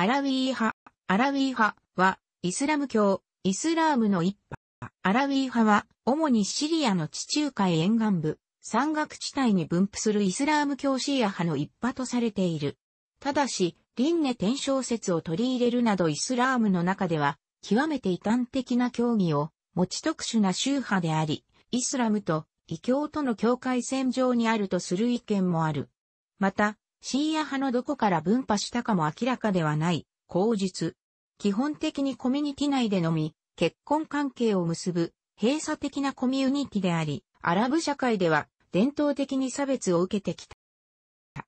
アラウィー派、アラウィー派は、イスラム教、イスラームの一派。アラウィー派は、主にシリアの地中海沿岸部、山岳地帯に分布するイスラーム教シーア派の一派とされている。ただし、輪廻転生説を取り入れるなどイスラームの中では、極めて異端的な教義を持ち特殊な宗派であり、イスラムと異教との境界線上にあるとする意見もある。また、シーア派のどこから分派したかも明らかではない、口述。基本的にコミュニティ内でのみ、結婚関係を結ぶ、閉鎖的なコミュニティであり、アラブ社会では伝統的に差別を受けてきた。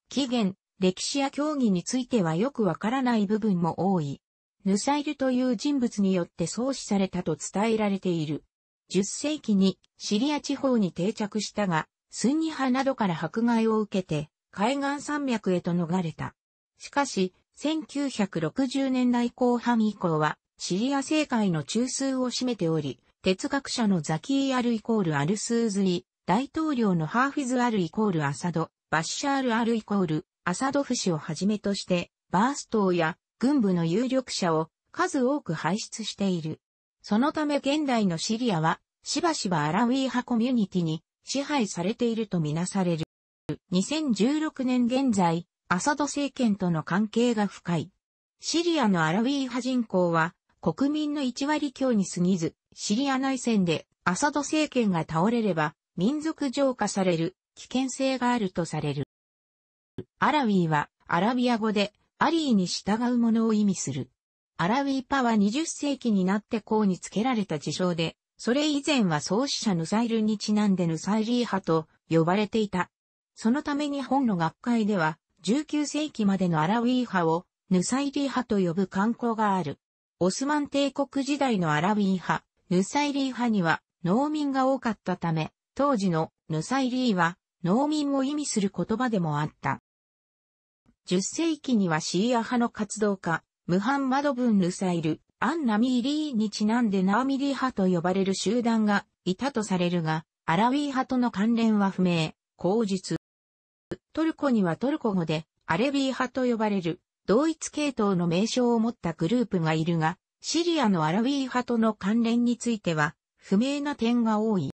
起源、歴史や教義についてはよくわからない部分も多い。ヌサイルという人物によって創始されたと伝えられている。10世紀にシリア地方に定着したが、スンニ派などから迫害を受けて海岸山脈へと逃れた。しかし、1960年代後半以降は、シリア政界の中枢を占めており、哲学者のザキー・アルイコール・アルスーズイ、大統領のハーフィズ・アルイコール・アサド、バッシャール・アルイコール、アサドフ氏をはじめとして、バーストーや軍部の有力者を数多く輩出している。そのため現代のシリアは、しばしばアラウィー派コミュニティに支配されているとみなされる。2016年現在、アサド政権との関係が深い。シリアのアラウィー派人口は国民の1割強に過ぎず、シリア内戦でアサド政権が倒れれば民族浄化される危険性があるとされる。アラウィーはアラビア語でアリーに従う者を意味する。アラウィーパは20世紀になってうに付けられた事象で、それ以前は創始者ヌサイルにちなんでヌサイリー派と呼ばれていた。そのため日本の学会では、19世紀までのアラウィー派を、ヌサイリー派と呼ぶ観光がある。オスマン帝国時代のアラウィー派、ヌサイリー派には農民が多かったため、当時のヌサイリーは農民を意味する言葉でもあった。10世紀にはシーア派の活動家、ムハンマド・ブン・ヌサイル、アン・ナミーリーにちなんでナーミリー派と呼ばれる集団がいたとされるが、アラウィー派との関連は不明、口述。トルコにはトルコ語でアレビー派と呼ばれる同一系統の名称を持ったグループがいるが、シリアのアラウィー派との関連については不明な点が多い。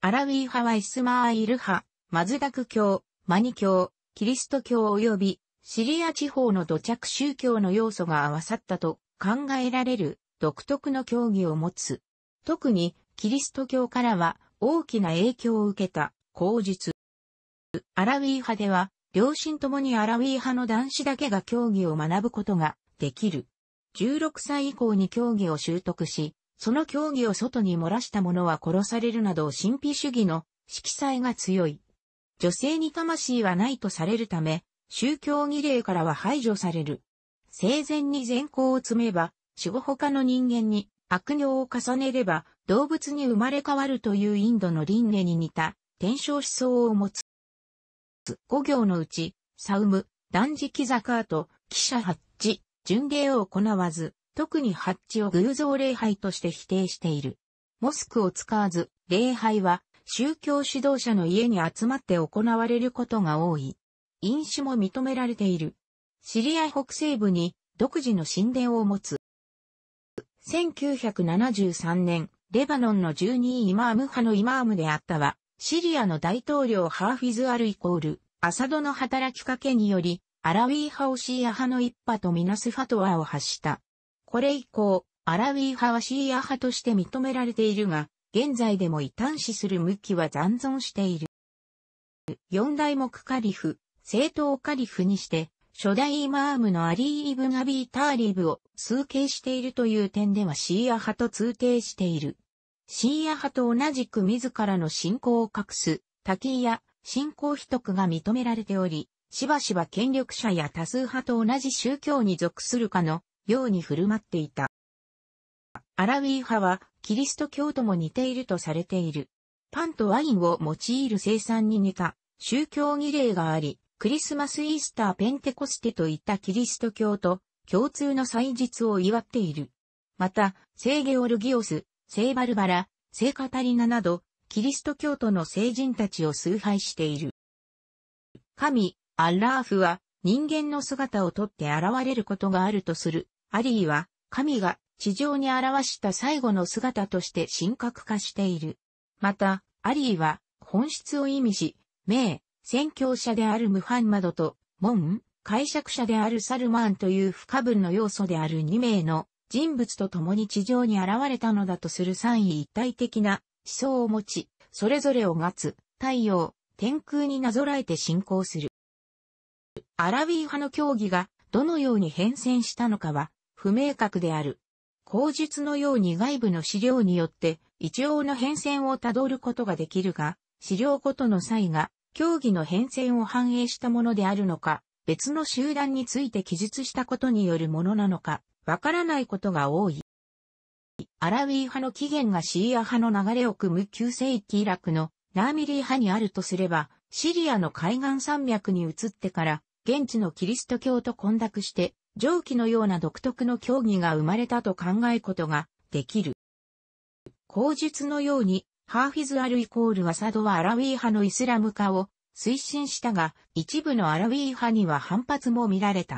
アラウィー派はイスマーイル派、マズダク教、マニ教、キリスト教及びシリア地方の土着宗教の要素が合わさったと考えられる独特の教義を持つ。特にキリスト教からは大きな影響を受けた口述、アラウィー派では、両親ともにアラウィー派の男子だけが競技を学ぶことができる。16歳以降に競技を習得し、その競技を外に漏らした者は殺されるなど神秘主義の色彩が強い。女性に魂はないとされるため、宗教儀礼からは排除される。生前に善行を積めば、死後他の人間に悪行を重ねれば動物に生まれ変わるというインドの輪廻に似た転生思想を持つ。5行のうち、サウム、断食ザカート、記者ハッチ、巡礼を行わず、特にハッチを偶像礼拝として否定している。モスクを使わず、礼拝は宗教指導者の家に集まって行われることが多い。飲酒も認められている。シリア北西部に独自の神殿を持つ。1973年、レバノンの12イマーム派のイマームであったわ。シリアの大統領ハーフィズ・アルイコール、アサドの働きかけにより、アラウィー派をシーア派の一派とみなすファトワを発した。これ以降、アラウィー派はシーア派として認められているが、現在でも異端視する向きは残存している。四大目カリフ、正統カリフにして、初代イマームのアリー・イブン・アビー・ターリブを崇敬しているという点ではシーア派と通定している。シーア派と同じく自らの信仰を隠す、タキーや信仰秘匿が認められており、しばしば権力者や多数派と同じ宗教に属するかのように振る舞っていた。アラウィー派はキリスト教とも似ているとされている。パンとワインを用いる生産に似た宗教儀礼があり、クリスマスイースターペンテコステといったキリスト教と共通の祭日を祝っている。また、聖ゲオルギオス、聖バルバラ、聖カタリナなど、キリスト教徒の聖人たちを崇拝している。神、アッラーフは、人間の姿をとって現れることがあるとする。アリーは、神が地上に表した最後の姿として神格化している。また、アリーは、本質を意味し、名、宣教者であるムハンマドと、門、解釈者であるサルマンという不可分の要素である2名の人物と共に地上に現れたのだとする三位一体的な思想を持ち、それぞれをツ、太陽、天空になぞらえて信仰する。アラビー派の教義がどのように変遷したのかは不明確である。口述のように外部の資料によって一応の変遷をたどることができるが、資料ごとの際が教義の変遷を反映したものであるのか、別の集団について記述したことによるものなのか、わからないことが多い。アラウィー派の起源がシーア派の流れを組む旧世紀イラクのナーミリー派にあるとすれば、シリアの海岸山脈に移ってから、現地のキリスト教と混濁して、上記のような独特の教義が生まれたと考えことができる。口述のように、ハーフィズ・アルイコール・アサドはアラウィー派のイスラム化を推進したが、一部のアラウィー派には反発も見られた。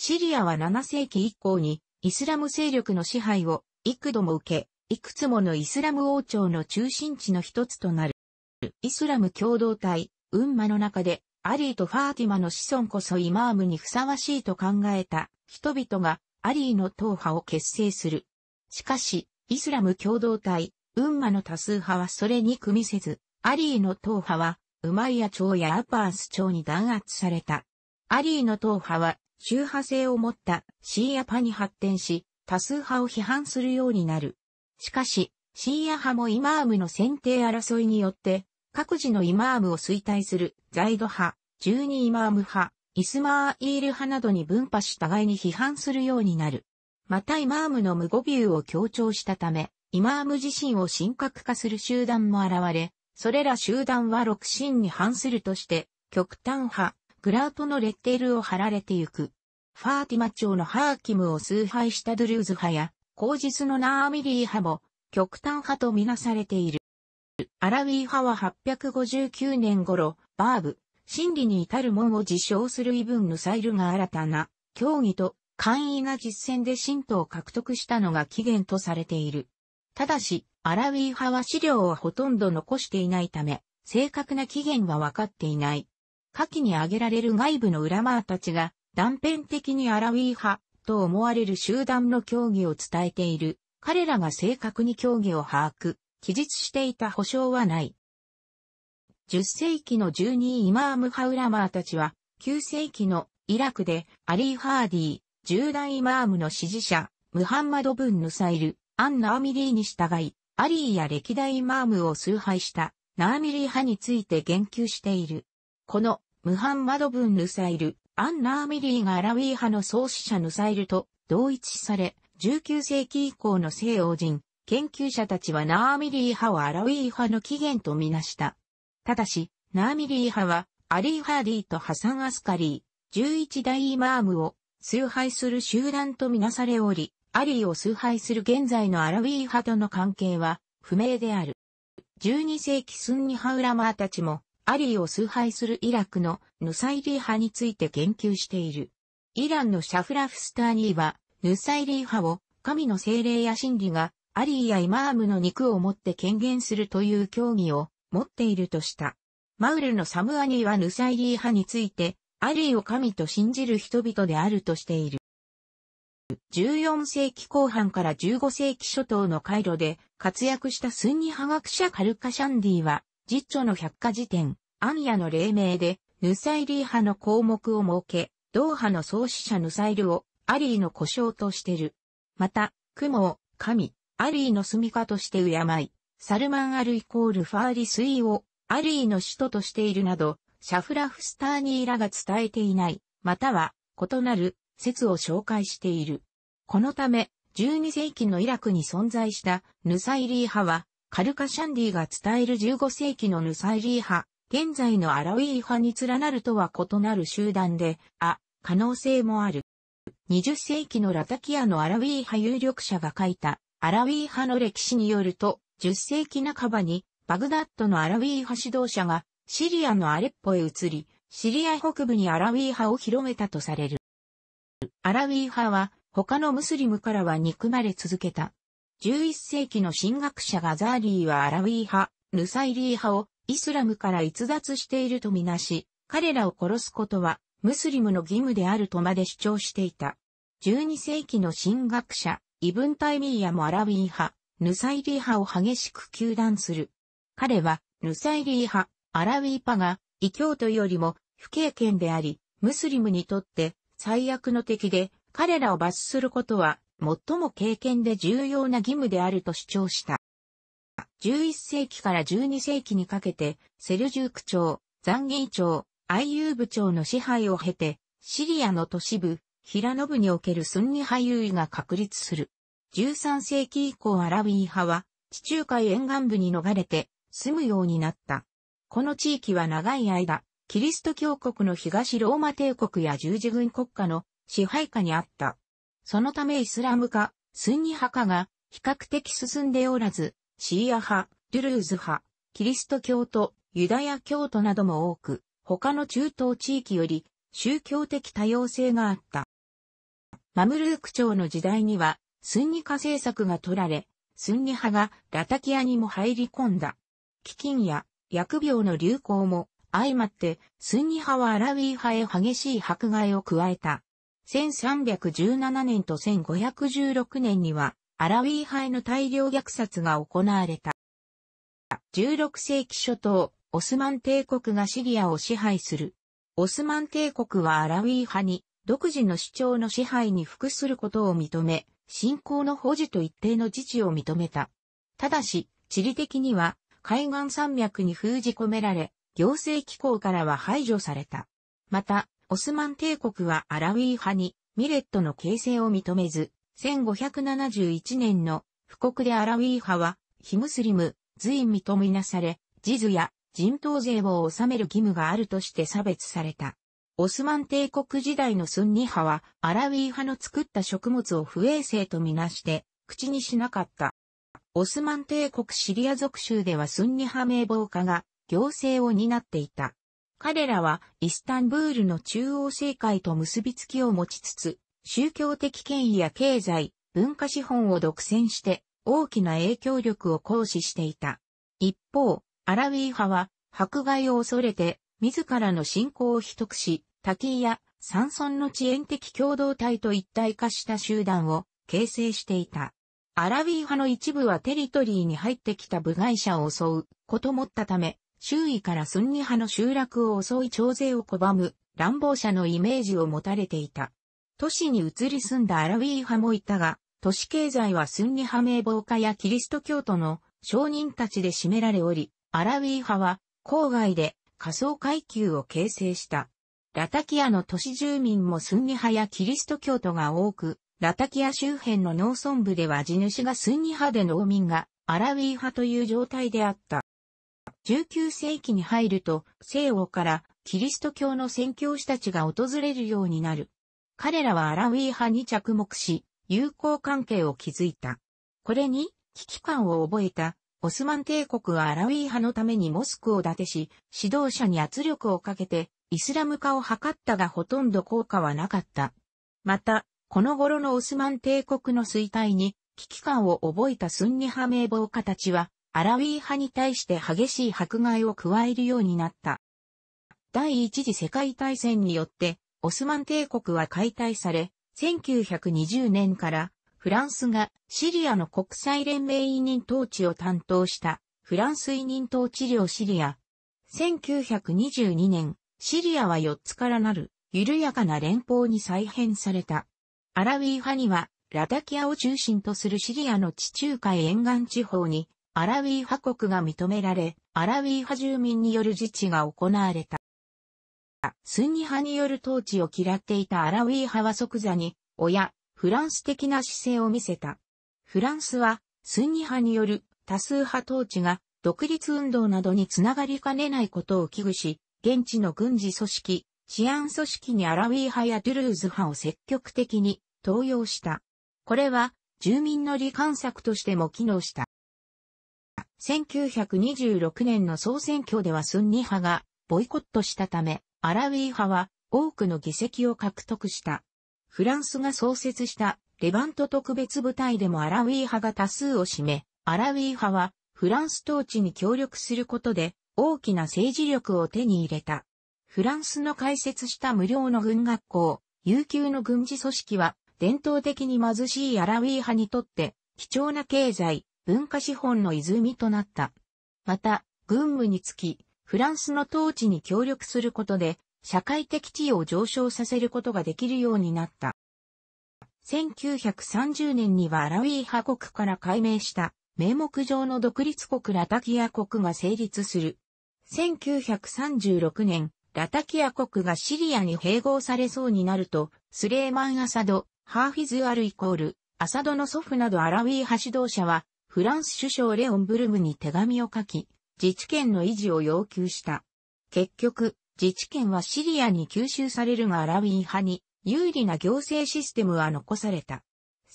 シリアは7世紀以降にイスラム勢力の支配を幾度も受け、いくつものイスラム王朝の中心地の一つとなる。イスラム共同体、ウンマの中で、アリーとファーティマの子孫こそイマームにふさわしいと考えた人々がアリーの党派を結成する。しかし、イスラム共同体、ウンマの多数派はそれに組みせず、アリーの党派は、ウマイヤ朝やアパース朝に弾圧された。アリーの党派は宗派性を持ったシーア派に発展し、多数派を批判するようになる。しかし、シーア派もイマームの選定争いによって、各自のイマームを衰退するザイド派、十二イマーム派、イスマーイール派などに分派し互いに批判するようになる。またイマームの無語ビューを強調したため、イマーム自身を神格化する集団も現れ、それら集団は六神に反するとして、極端派、グラートのレッテルを貼られてゆく。ファーティマ朝のハーキムを崇拝したドゥルーズ派や、口実のナーミリー派も、極端派とみなされている。アラウィー派は859年頃、バーブ、真理に至る門を自称するイブンヌサイルが新たな、教義と簡易な実践で神徒を獲得したのが起源とされている。ただし、アラウィー派は資料をほとんど残していないため、正確な起源は分かっていない。下記に挙げられる外部の裏マーたちが断片的にアラウィー派と思われる集団の協議を伝えている。彼らが正確に協議を把握、記述していた保証はない。10世紀の12イマーム派ウラマーたちは、9世紀のイラクでアリー・ハーディー、10代イマームの支持者、ムハンマド・ブン・ヌサイル、アン・ナーミリーに従い、アリーや歴代イマームを崇拝したナーミリー派について言及している。この、ムハンマド・ブン・ヌサイル、アン・ナーミリーがアラウィー派の創始者ヌサイルと同一視され、19世紀以降の西欧人、研究者たちはナーミリー派をアラウィー派の起源とみなした。ただし、ナーミリー派は、アリー・ハーディとハサン・アスカリー、11代イマームを崇拝する集団とみなされおり、アリーを崇拝する現在のアラウィー派との関係は不明である。12世紀スンニハウラマーたちもアリーを崇拝するイラクのヌサイリー派について言及している。イランのシャフラフスターニーは、ヌサイリー派を神の精霊や真理がアリーやイマームの肉を持って権限するという教義を持っているとした。マウルのサムアニーはヌサイリー派について、アリーを神と信じる人々であるとしている。14世紀後半から15世紀初頭のカイロで活躍したスンニ派学者カルカシャンディは、実著の百科事典、アンヤの黎明で、ヌサイリー派の項目を設け、同派の創始者ヌサイルをアリーの故障としてる。また、雲を神、アリーの住処として敬い、サルマンアルイコールファーリスイをアリーの首都としているなど、シャフラフスターニーらが伝えていない、または異なる説を紹介している。このため、12世紀のイラクに存在したヌサイリー派は、カルカシャンディが伝える15世紀のヌサイリー派、現在のアラウィー派に連なるとは異なる集団で、あ、可能性もある。20世紀のラタキアのアラウィー派有力者が書いた、アラウィー派の歴史によると、10世紀半ばに、バグダッドのアラウィー派指導者が、シリアのアレッポへ移り、シリア北部にアラウィー派を広めたとされる。アラウィー派は、他のムスリムからは憎まれ続けた。11世紀の神学者ガザーリーはアラウィー派、ヌサイリー派をイスラムから逸脱しているとみなし、彼らを殺すことはムスリムの義務であるとまで主張していた。12世紀の神学者、イブンタイミーヤもアラウィー派、ヌサイリー派を激しく糾弾する。彼は、ヌサイリー派、アラウィー派が、異教徒よりも、不敬験であり、ムスリムにとって、最悪の敵で、彼らを罰することは、最も経験で重要な義務であると主張した。11世紀から12世紀にかけて、セルジューク朝、ザンギー朝、アイユーブ朝の支配を経て、シリアの都市部、平野部におけるスンニ派優位が確立する。13世紀以降アラビー派は、地中海沿岸部に逃れて、住むようになった。この地域は長い間、キリスト教国の東ローマ帝国や十字軍国家の支配下にあった。そのためイスラム化、スンニ派化が比較的進んでおらず、シーア派、ドゥルーズ派、キリスト教徒、ユダヤ教徒なども多く、他の中東地域より宗教的多様性があった。マムルーク朝の時代には、スンニ化政策が取られ、スンニ派がラタキアにも入り込んだ。飢饉や疫病の流行も相まって、スンニ派はアラウィー派へ激しい迫害を加えた。1317年と1516年には、アラウィー派への大量虐殺が行われた。16世紀初頭、オスマン帝国がシリアを支配する。オスマン帝国はアラウィー派に独自の主張の支配に服することを認め、信仰の保持と一定の自治を認めた。ただし、地理的には海岸山脈に封じ込められ、行政機構からは排除された。また、オスマン帝国はアラウィー派にミレットの形成を認めず、1571年の布告でアラウィー派は、ヒムスリム、随ミとみなされ、ジズや人頭税を納める義務があるとして差別された。オスマン帝国時代のスンニ派は、アラウィー派の作った食物を不衛生とみなして、口にしなかった。オスマン帝国シリア属州ではスンニ派名簿家が行政を担っていた。彼らはイスタンブールの中央政界と結びつきを持ちつつ、宗教的権威や経済、文化資本を独占して大きな影響力を行使していた。一方、アラウィー派は迫害を恐れて自らの信仰を秘匿し、タキーや山村の遅延的共同体と一体化した集団を形成していた。アラウィー派の一部はテリトリーに入ってきた部外者を襲うこともったため、周囲からスンニ派の集落を襲い徴税を拒む乱暴者のイメージを持たれていた。都市に移り住んだアラウィー派もいたが、都市経済はスンニ派名簿家やキリスト教徒の商人たちで占められおり、アラウィー派は郊外で仮想階級を形成した。ラタキアの都市住民もスンニ派やキリスト教徒が多く、ラタキア周辺の農村部では地主がスンニ派で農民がアラウィー派という状態であった。19世紀に入ると西欧からキリスト教の宣教師たちが訪れるようになる。彼らはアラウィー派に着目し、友好関係を築いた。これに危機感を覚えたオスマン帝国はアラウィー派のためにモスクを建てし、指導者に圧力をかけてイスラム化を図ったがほとんど効果はなかった。また、この頃のオスマン帝国の衰退に危機感を覚えたスンニ派名簿家たちはアラウィー派に対して激しい迫害を加えるようになった。第一次世界大戦によって、オスマン帝国は解体され、1920年からフランスがシリアの国際連盟委任統治を担当したフランス委任統治領シリア。1922年、シリアは4つからなる緩やかな連邦に再編された。アラウィー派にはラタキアを中心とするシリアの地中海沿岸地方にアラウィー派国が認められ、アラウィー派住民による自治が行われた。スンニ派による統治を嫌っていたアラウィー派は即座に、親、フランス的な姿勢を見せた。フランスは、スンニ派による多数派統治が独立運動などにつながりかねないことを危惧し、現地の軍事組織、治安組織にアラウィー派やドゥルーズ派を積極的に登用した。これは住民の罹患策としても機能した。1926年の総選挙ではスンニ派がボイコットしたため、アラウィー派は多くの議席を獲得した。フランスが創設したレバント特別部隊でもアラウィー派が多数を占め、アラウィー派はフランス統治に協力することで大きな政治力を手に入れた。フランスの開設した無料の軍学校、悠久の軍事組織は伝統的に貧しいアラウィー派にとって貴重な経済、文化資本の泉となった。また、軍務につき、フランスの統治に協力することで、社会的地位を上昇させることができるようになった。1930年にはアラウィー派国から解明した名目上の独立国ラタキア国が成立する。1936年、ラタキア国がシリアに併合されそうになると、スレーマン・アサド、ハーフィズ・アルイコール、アサドの祖父などアラウィー派指導者はフランス首相レオンブルムに手紙を書き、自治権の維持を要求した。結局、自治権はシリアに吸収されるがアラウィー派に有利な行政システムは残された。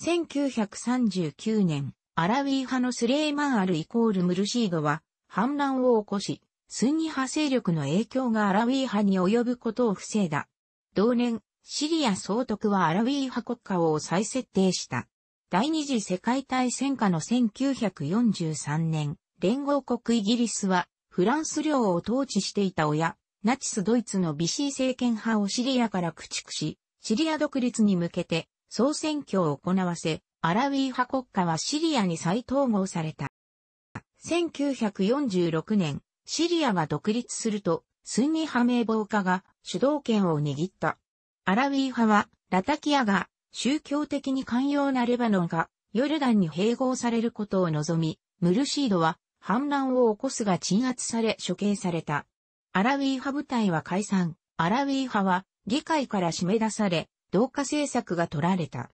1939年、アラウィー派のスレイマン・アルイコール・ムルシードは反乱を起こし、スンニ派勢力の影響がアラウィー派に及ぶことを防いだ。同年、シリア総督はアラウィー派国家を再設定した。第二次世界大戦下の1943年、連合国イギリスは、フランス領を統治していた親、ナチスドイツのビシー政権派をシリアから駆逐し、シリア独立に向けて総選挙を行わせ、アラウィー派国家はシリアに再統合された。1946年、シリアが独立すると、スンニ派名簿家が主導権を握った。アラウィー派は、ラタキアが宗教的に寛容なレバノンがヨルダンに併合されることを望み、ムルシードは反乱を起こすが鎮圧され処刑された。アラウィー派部隊は解散。アラウィー派は議会から締め出され、同化政策が取られた。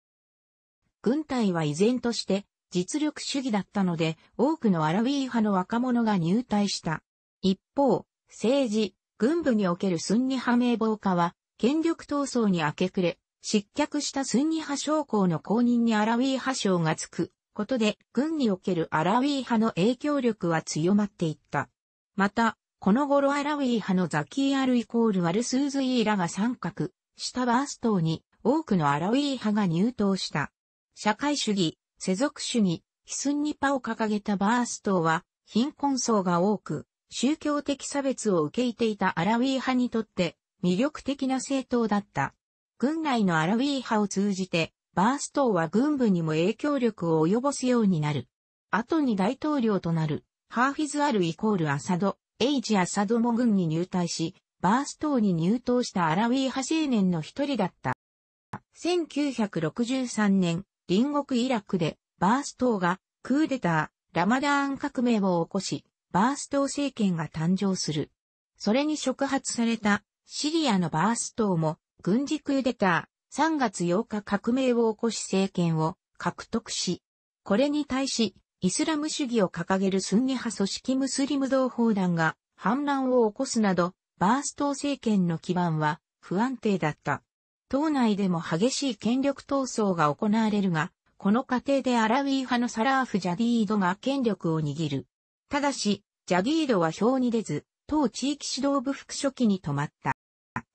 軍隊は依然として実力主義だったので、多くのアラウィー派の若者が入隊した。一方、政治、軍部におけるスンニ派名簿化は、権力闘争に明け暮れ、失脚したスンニ派将校の後任にアラウィー派将がつくことで、軍におけるアラウィー派の影響力は強まっていった。また、この頃アラウィー派のザキー・アルイコール・ワルスーズイーラが参画したバーストに多くのアラウィー派が入党した。社会主義、世俗主義、非スンニパを掲げたバーストは貧困層が多く、宗教的差別を受け入れていたアラウィー派にとって魅力的な政党だった。軍内のアラウィー派を通じて、バーストーは軍部にも影響力を及ぼすようになる。後に大統領となる、ハーフィズ・アルイコール・アサド、エイジ・アサドも軍に入隊し、バーストーに入党したアラウィー派青年の一人だった。1963年、隣国イラクで、バーストーが、クーデター、ラマダーン革命を起こし、バーストー政権が誕生する。それに触発された、シリアのバーストーも、軍事クーデター、3月8日革命を起こし政権を獲得し、これに対し、イスラム主義を掲げるスンニ派組織ムスリム同胞団が反乱を起こすなど、バースト政権の基盤は不安定だった。党内でも激しい権力闘争が行われるが、この過程でアラウィー派のサラーフ・ジャディードが権力を握る。ただし、ジャディードは表に出ず、党地域指導部副書記に止まった。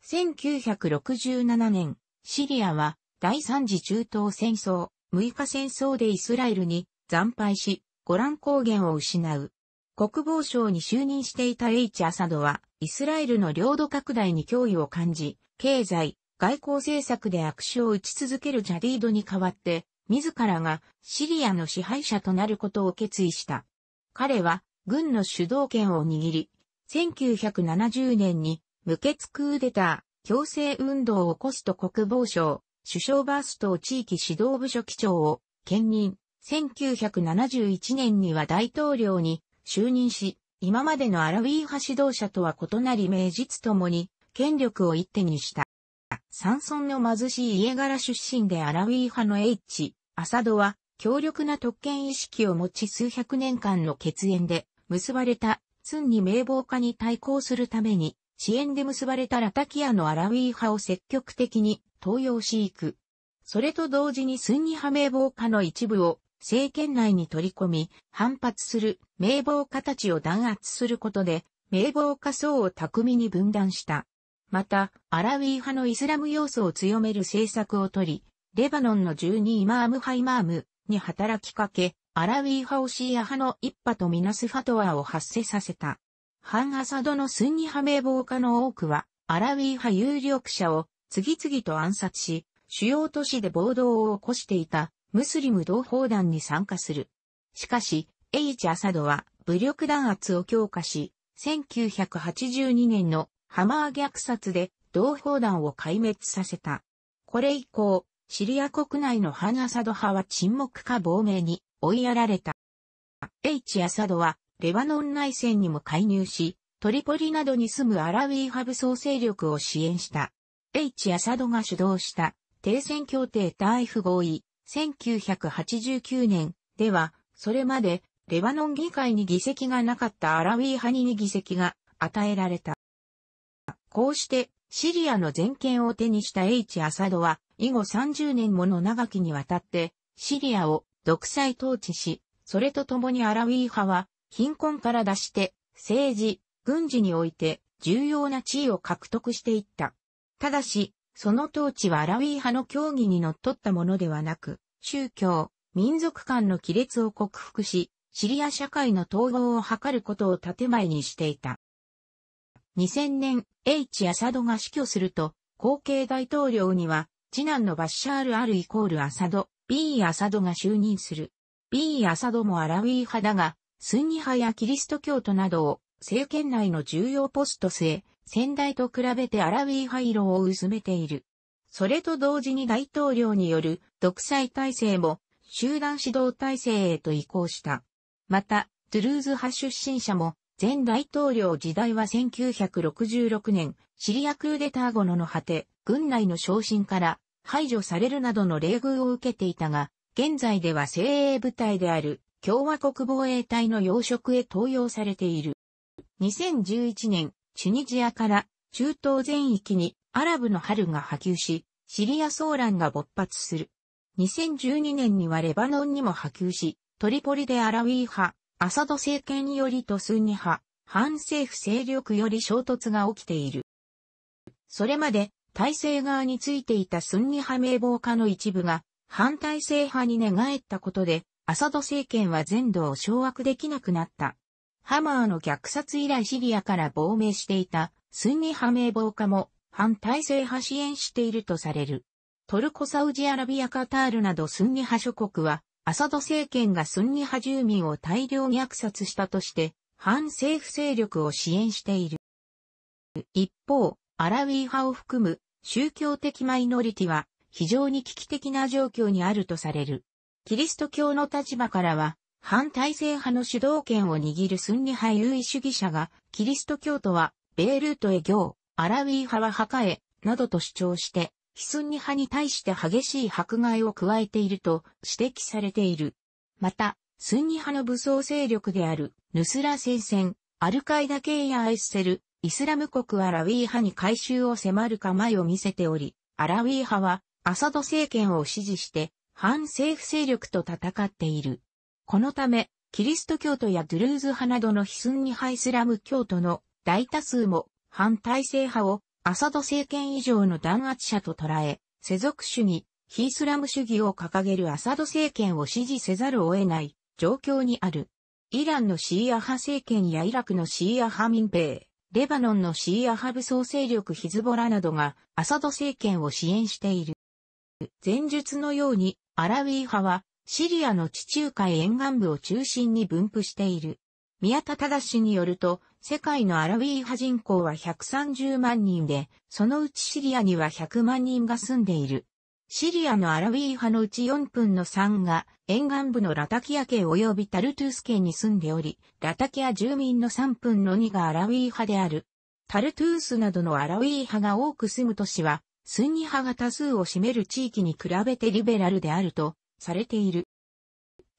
1967年、シリアは第三次中東戦争、6日戦争でイスラエルに惨敗し、ゴラン高原を失う。国防省に就任していた H アサドは、イスラエルの領土拡大に脅威を感じ、経済、外交政策で握手を打ち続けるジャディードに代わって、自らがシリアの支配者となることを決意した。彼は軍の主導権を握り、1970年に無血クーデター、強制運動を起こすと国防省、首相バースト地域指導部署機長を兼任。1971年には大統領に就任し、今までのアラウィー派指導者とは異なり名実ともに権力を一手にした。山村の貧しい家柄出身でアラウィー派の H、アサドは強力な特権意識を持ち数百年間の血縁で結ばれた、ツンに名簿家に対抗するために支援で結ばれたラタキアのアラウィー派を積極的に登用し行く。それと同時にスンニ派名簿家の一部を政権内に取り込み、反発する名簿家たちを弾圧することで、名簿家層を巧みに分断した。また、アラウィー派のイスラム要素を強める政策をとり、レバノンの12イマームハイマームに働きかけ、アラウィー派をシーア派の一派とみなすファトワーを発生させた。ハン・アサドのスンニ派名簿家の多くは、アラウィー派有力者を次々と暗殺し、主要都市で暴動を起こしていたムスリム同胞団に参加する。しかし、エイチ・アサドは武力弾圧を強化し、1982年のハマー虐殺で同胞団を壊滅させた。これ以降、シリア国内のハン・アサド派は沈黙か亡命に追いやられた。エイチ・アサドはレバノン内戦にも介入し、トリポリなどに住むアラウィーハブ総勢力を支援した。H・ アサドが主導した停戦協定対不合意1989年では、それまでレバノン議会に議席がなかったアラウィーハニに議席が与えられた。こうしてシリアの全権を手にした H・ アサドは以後30年もの長きにわたってシリアを独裁統治し、それと共にアラウィーハは貧困から出して、政治、軍事において重要な地位を獲得していった。ただし、その統治はアラウィー派の協議にのっとったものではなく、宗教、民族間の亀裂を克服し、シリア社会の統合を図ることを建前にしていた。2000年、H アサドが死去すると、後継大統領には、次男のバッシャール・アルイコール・アサド、B アサドが就任する。B アサドもアラウィー派だが、スンニ派やキリスト教徒などを政権内の重要ポスト制、先代と比べてアラウィーロ色を薄めている。それと同時に大統領による独裁体制も集団指導体制へと移行した。また、トゥルーズ派出身者も前大統領時代は1966年、シリアクーデター後のの果て、軍内の昇進から排除されるなどの冷遇を受けていたが、現在では精鋭部隊である共和国防衛隊の要職へ登用されている。2011年、チュニジアから中東全域にアラブの春が波及し、シリア騒乱が勃発する。2012年にはレバノンにも波及し、トリポリでアラウィー派、アサド政権よりとスンニ派、反政府勢力より衝突が起きている。それまで体制側についていたスンニ派名簿家の一部が反体制派に寝返ったことでアサド政権は全土を掌握できなくなった。ハマーの虐殺以来シリアから亡命していたスンニ派名簿家も反体制派支援しているとされる。トルコサウジアラビアカタールなどスンニ派諸国はアサド政権がスンニ派住民を大量虐殺したとして反政府勢力を支援している。一方、アラウィー派を含む宗教的マイノリティは非常に危機的な状況にあるとされる。キリスト教の立場からは、反体制派の主導権を握るスンニ派優位主義者が、キリスト教徒は、ベイルートへ行、アラウィー派は墓へ、などと主張して、非スンニ派に対して激しい迫害を加えていると指摘されている。また、スンニ派の武装勢力である、ヌスラ戦線、アルカイダ系やアイスセル、イスラム国アラウィー派に改修を迫る構えを見せており、アラウィー派は、アサド政権を支持して、反政府勢力と戦っている。このため、キリスト教徒やドゥルーズ派などの非スンニハイスラム教徒の大多数も反体制派をアサド政権以上の弾圧者と捉え、世俗主義、非ースラム主義を掲げるアサド政権を支持せざるを得ない状況にある。イランのシーア派政権やイラクのシーア派民兵、レバノンのシーア派武装勢力ヒズボラなどがアサド政権を支援している。前述のようにアラウィー派は、シリアの地中海沿岸部を中心に分布している。宮田忠氏によると、世界のアラウィー派人口は130万人で、そのうちシリアには100万人が住んでいる。シリアのアラウィー派のうち4分の3が沿岸部のラタキア系及びタルトゥース系に住んでおり、ラタキア住民の3分の2がアラウィー派である。タルトゥースなどのアラウィー派が多く住む都市はスンニ派が多数を占める地域に比べてリベラルであるとされている。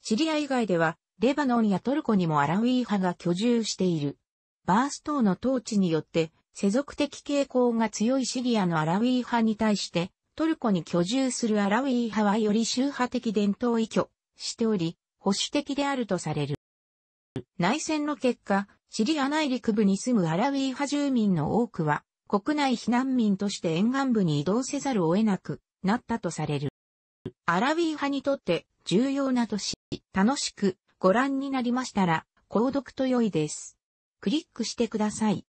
シリア以外では、レバノンやトルコにもアラウィー派が居住している。バース等の統治によって、世俗的傾向が強いシリアのアラウィー派に対して、トルコに居住するアラウィー派はより宗派的伝統依拠しており、保守的であるとされる。内戦の結果、シリア内陸部に住むアラウィー派住民の多くは、国内避難民として沿岸部に移動せざるを得なくなったとされる。アラウィー派にとって重要な都市、楽しくご覧になりましたら、購読と良いです。クリックしてください。